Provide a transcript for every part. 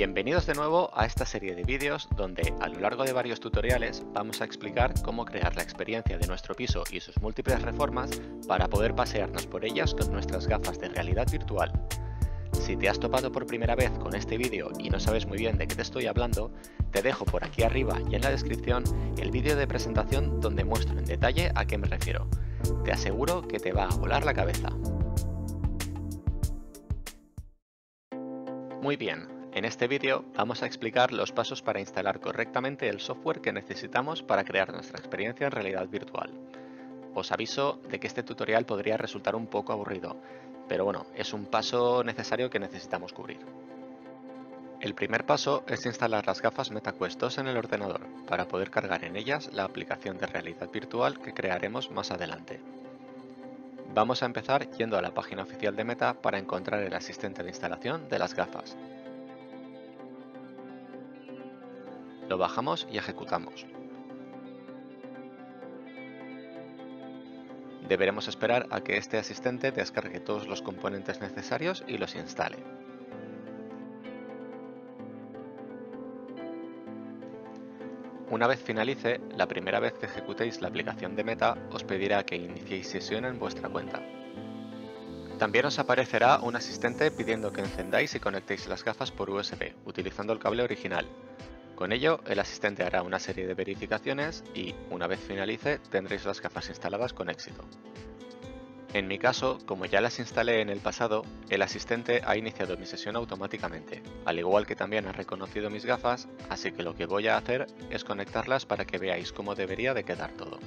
Bienvenidos de nuevo a esta serie de vídeos donde a lo largo de varios tutoriales vamos a explicar cómo crear la experiencia de nuestro piso y sus múltiples reformas para poder pasearnos por ellas con nuestras gafas de realidad virtual. Si te has topado por primera vez con este vídeo y no sabes muy bien de qué te estoy hablando, te dejo por aquí arriba y en la descripción el vídeo de presentación donde muestro en detalle a qué me refiero. Te aseguro que te va a volar la cabeza. Muy bien, en este vídeo vamos a explicar los pasos para instalar correctamente el software que necesitamos para crear nuestra experiencia en realidad virtual. Os aviso de que este tutorial podría resultar un poco aburrido, pero bueno, es un paso necesario que necesitamos cubrir. El primer paso es instalar las gafas MetaQuest 2 en el ordenador, para poder cargar en ellas la aplicación de realidad virtual que crearemos más adelante. Vamos a empezar yendo a la página oficial de Meta para encontrar el asistente de instalación de las gafas, Lo bajamos y ejecutamos. Deberemos esperar a que este asistente descargue todos los componentes necesarios y los instale. Una vez finalice, la primera vez que ejecutéis la aplicación de Meta os pedirá que iniciéis sesión en vuestra cuenta. También os aparecerá un asistente pidiendo que encendáis y conectéis las gafas por USB, utilizando el cable original. Con ello, el asistente hará una serie de verificaciones y, una vez finalice, tendréis las gafas instaladas con éxito. En mi caso, como ya las instalé en el pasado, el asistente ha iniciado mi sesión automáticamente, al igual que también ha reconocido mis gafas, así que lo que voy a hacer es conectarlas para que veáis cómo debería de quedar todo.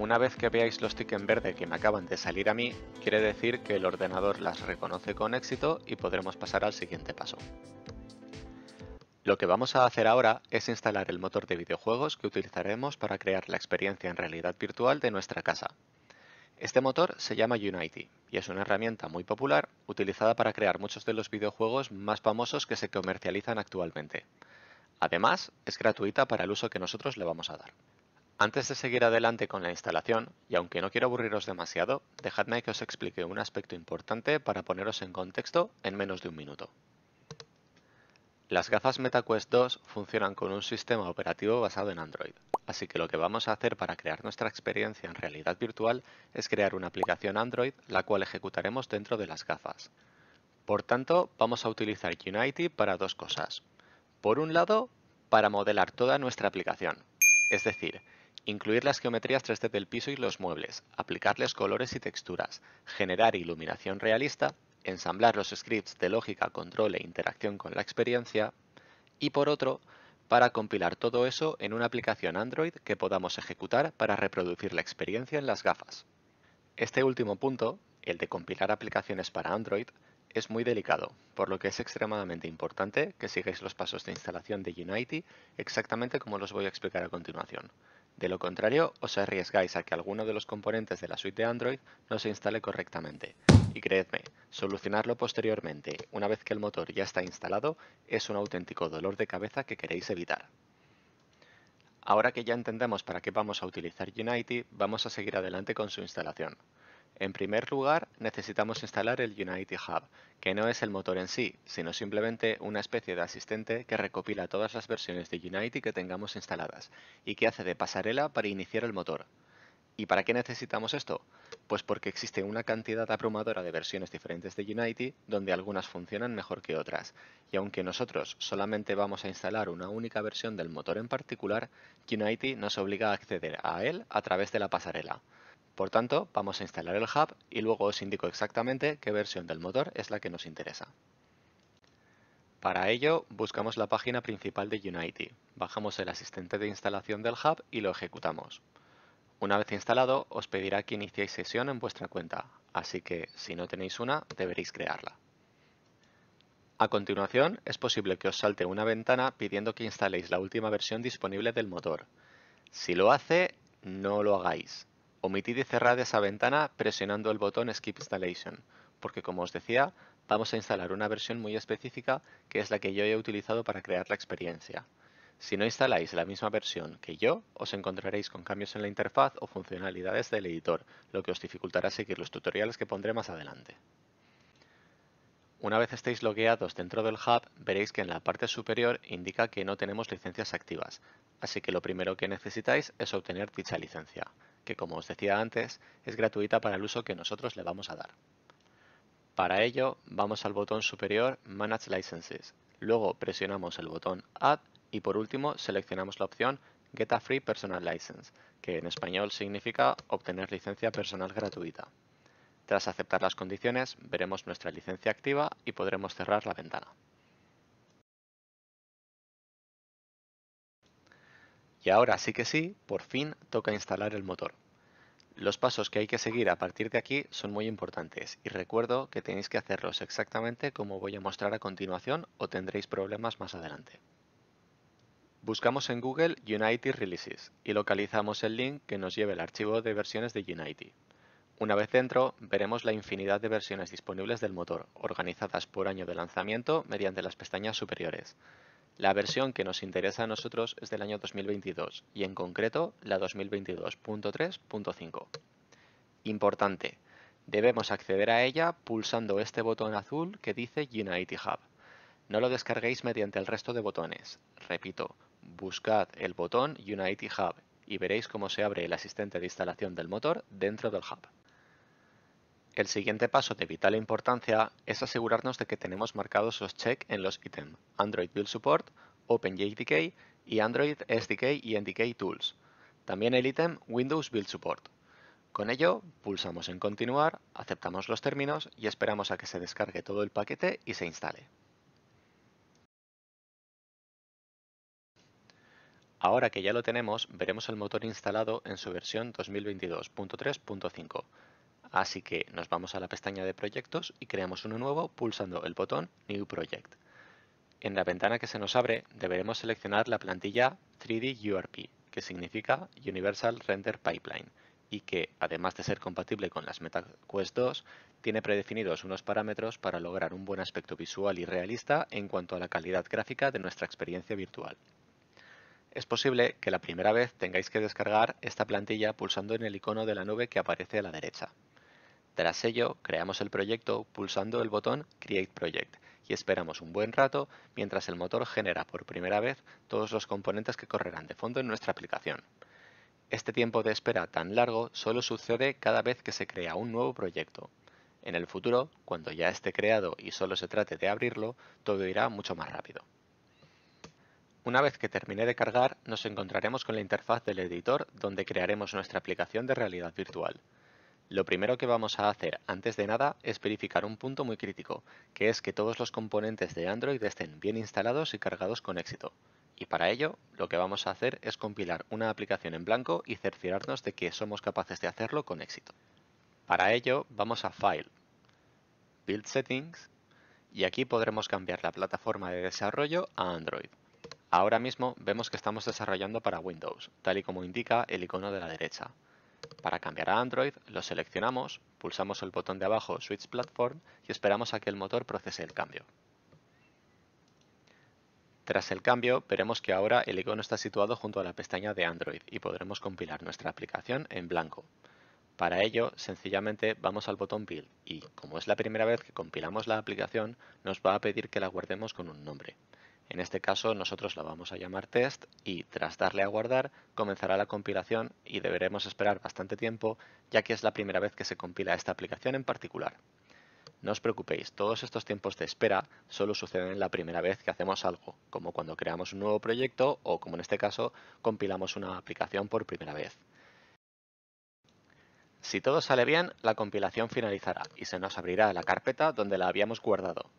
Una vez que veáis los tickets en verde que me acaban de salir a mí, quiere decir que el ordenador las reconoce con éxito y podremos pasar al siguiente paso. Lo que vamos a hacer ahora es instalar el motor de videojuegos que utilizaremos para crear la experiencia en realidad virtual de nuestra casa. Este motor se llama Unity y es una herramienta muy popular utilizada para crear muchos de los videojuegos más famosos que se comercializan actualmente. Además, es gratuita para el uso que nosotros le vamos a dar. Antes de seguir adelante con la instalación, y aunque no quiero aburriros demasiado, dejadme que os explique un aspecto importante para poneros en contexto en menos de un minuto. Las gafas MetaQuest 2 funcionan con un sistema operativo basado en Android, así que lo que vamos a hacer para crear nuestra experiencia en realidad virtual es crear una aplicación Android la cual ejecutaremos dentro de las gafas. Por tanto, vamos a utilizar Unity para dos cosas. Por un lado, para modelar toda nuestra aplicación, es decir, Incluir las geometrías 3D del piso y los muebles, aplicarles colores y texturas, generar iluminación realista, ensamblar los scripts de lógica, control e interacción con la experiencia y por otro, para compilar todo eso en una aplicación Android que podamos ejecutar para reproducir la experiencia en las gafas. Este último punto, el de compilar aplicaciones para Android, es muy delicado, por lo que es extremadamente importante que sigáis los pasos de instalación de Unity exactamente como los voy a explicar a continuación. De lo contrario, os arriesgáis a que alguno de los componentes de la suite de Android no se instale correctamente. Y creedme, solucionarlo posteriormente, una vez que el motor ya está instalado, es un auténtico dolor de cabeza que queréis evitar. Ahora que ya entendemos para qué vamos a utilizar Unity, vamos a seguir adelante con su instalación. En primer lugar, necesitamos instalar el Unity Hub, que no es el motor en sí, sino simplemente una especie de asistente que recopila todas las versiones de Unity que tengamos instaladas y que hace de pasarela para iniciar el motor. ¿Y para qué necesitamos esto? Pues porque existe una cantidad abrumadora de versiones diferentes de Unity donde algunas funcionan mejor que otras, y aunque nosotros solamente vamos a instalar una única versión del motor en particular, Unity nos obliga a acceder a él a través de la pasarela. Por tanto, vamos a instalar el hub y luego os indico exactamente qué versión del motor es la que nos interesa. Para ello, buscamos la página principal de Unity, bajamos el asistente de instalación del hub y lo ejecutamos. Una vez instalado, os pedirá que iniciéis sesión en vuestra cuenta, así que si no tenéis una, deberéis crearla. A continuación, es posible que os salte una ventana pidiendo que instaléis la última versión disponible del motor. Si lo hace, no lo hagáis. Omitid y cerrad esa ventana presionando el botón Skip Installation, porque como os decía, vamos a instalar una versión muy específica que es la que yo he utilizado para crear la experiencia. Si no instaláis la misma versión que yo, os encontraréis con cambios en la interfaz o funcionalidades del editor, lo que os dificultará seguir los tutoriales que pondré más adelante. Una vez estéis logueados dentro del Hub, veréis que en la parte superior indica que no tenemos licencias activas, así que lo primero que necesitáis es obtener dicha licencia, que como os decía antes, es gratuita para el uso que nosotros le vamos a dar. Para ello, vamos al botón superior Manage Licenses, luego presionamos el botón Add y por último seleccionamos la opción Get a Free Personal License, que en español significa obtener licencia personal gratuita. Tras aceptar las condiciones, veremos nuestra licencia activa y podremos cerrar la ventana. Y ahora sí que sí, por fin toca instalar el motor. Los pasos que hay que seguir a partir de aquí son muy importantes y recuerdo que tenéis que hacerlos exactamente como voy a mostrar a continuación o tendréis problemas más adelante. Buscamos en Google Unity Releases y localizamos el link que nos lleve el archivo de versiones de Unity. Una vez dentro, veremos la infinidad de versiones disponibles del motor, organizadas por año de lanzamiento mediante las pestañas superiores. La versión que nos interesa a nosotros es del año 2022 y en concreto la 2022.3.5. Importante, debemos acceder a ella pulsando este botón azul que dice Unity Hub. No lo descarguéis mediante el resto de botones. Repito, buscad el botón Unity Hub y veréis cómo se abre el asistente de instalación del motor dentro del hub. El siguiente paso de vital importancia es asegurarnos de que tenemos marcados los check en los ítems Android Build Support, OpenJDK y Android SDK y NDK Tools. También el ítem Windows Build Support. Con ello, pulsamos en Continuar, aceptamos los términos y esperamos a que se descargue todo el paquete y se instale. Ahora que ya lo tenemos, veremos el motor instalado en su versión 2022.3.5. Así que nos vamos a la pestaña de proyectos y creamos uno nuevo pulsando el botón New Project. En la ventana que se nos abre deberemos seleccionar la plantilla 3D URP, que significa Universal Render Pipeline, y que, además de ser compatible con las MetaQuest 2, tiene predefinidos unos parámetros para lograr un buen aspecto visual y realista en cuanto a la calidad gráfica de nuestra experiencia virtual. Es posible que la primera vez tengáis que descargar esta plantilla pulsando en el icono de la nube que aparece a la derecha. Tras ello, creamos el proyecto pulsando el botón Create Project y esperamos un buen rato mientras el motor genera por primera vez todos los componentes que correrán de fondo en nuestra aplicación. Este tiempo de espera tan largo solo sucede cada vez que se crea un nuevo proyecto. En el futuro, cuando ya esté creado y solo se trate de abrirlo, todo irá mucho más rápido. Una vez que termine de cargar, nos encontraremos con la interfaz del editor donde crearemos nuestra aplicación de realidad virtual. Lo primero que vamos a hacer antes de nada es verificar un punto muy crítico, que es que todos los componentes de Android estén bien instalados y cargados con éxito. Y para ello, lo que vamos a hacer es compilar una aplicación en blanco y cerciorarnos de que somos capaces de hacerlo con éxito. Para ello, vamos a File, Build Settings, y aquí podremos cambiar la plataforma de desarrollo a Android. Ahora mismo vemos que estamos desarrollando para Windows, tal y como indica el icono de la derecha. Para cambiar a Android, lo seleccionamos, pulsamos el botón de abajo Switch Platform y esperamos a que el motor procese el cambio. Tras el cambio, veremos que ahora el icono está situado junto a la pestaña de Android y podremos compilar nuestra aplicación en blanco. Para ello, sencillamente vamos al botón Build y, como es la primera vez que compilamos la aplicación, nos va a pedir que la guardemos con un nombre. En este caso nosotros la vamos a llamar test y tras darle a guardar comenzará la compilación y deberemos esperar bastante tiempo ya que es la primera vez que se compila esta aplicación en particular. No os preocupéis, todos estos tiempos de espera solo suceden la primera vez que hacemos algo, como cuando creamos un nuevo proyecto o como en este caso compilamos una aplicación por primera vez. Si todo sale bien, la compilación finalizará y se nos abrirá la carpeta donde la habíamos guardado,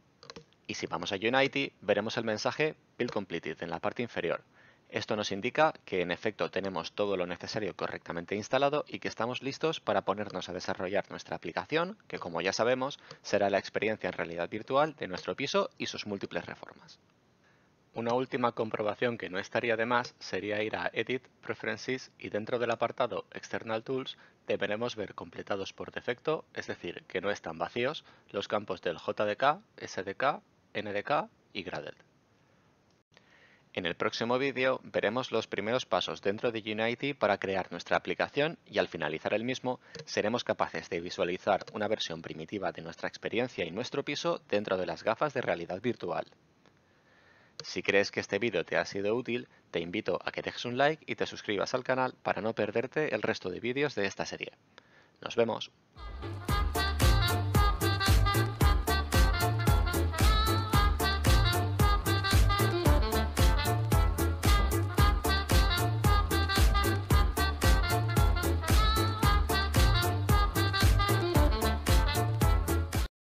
y si vamos a Unity, veremos el mensaje Build Completed en la parte inferior. Esto nos indica que en efecto tenemos todo lo necesario correctamente instalado y que estamos listos para ponernos a desarrollar nuestra aplicación, que como ya sabemos, será la experiencia en realidad virtual de nuestro piso y sus múltiples reformas. Una última comprobación que no estaría de más sería ir a Edit, Preferences y dentro del apartado External Tools deberemos ver completados por defecto, es decir, que no están vacíos, los campos del JDK, SDK NDK y Gradle. En el próximo vídeo veremos los primeros pasos dentro de Unity para crear nuestra aplicación y al finalizar el mismo seremos capaces de visualizar una versión primitiva de nuestra experiencia y nuestro piso dentro de las gafas de realidad virtual. Si crees que este vídeo te ha sido útil, te invito a que dejes un like y te suscribas al canal para no perderte el resto de vídeos de esta serie. ¡Nos vemos!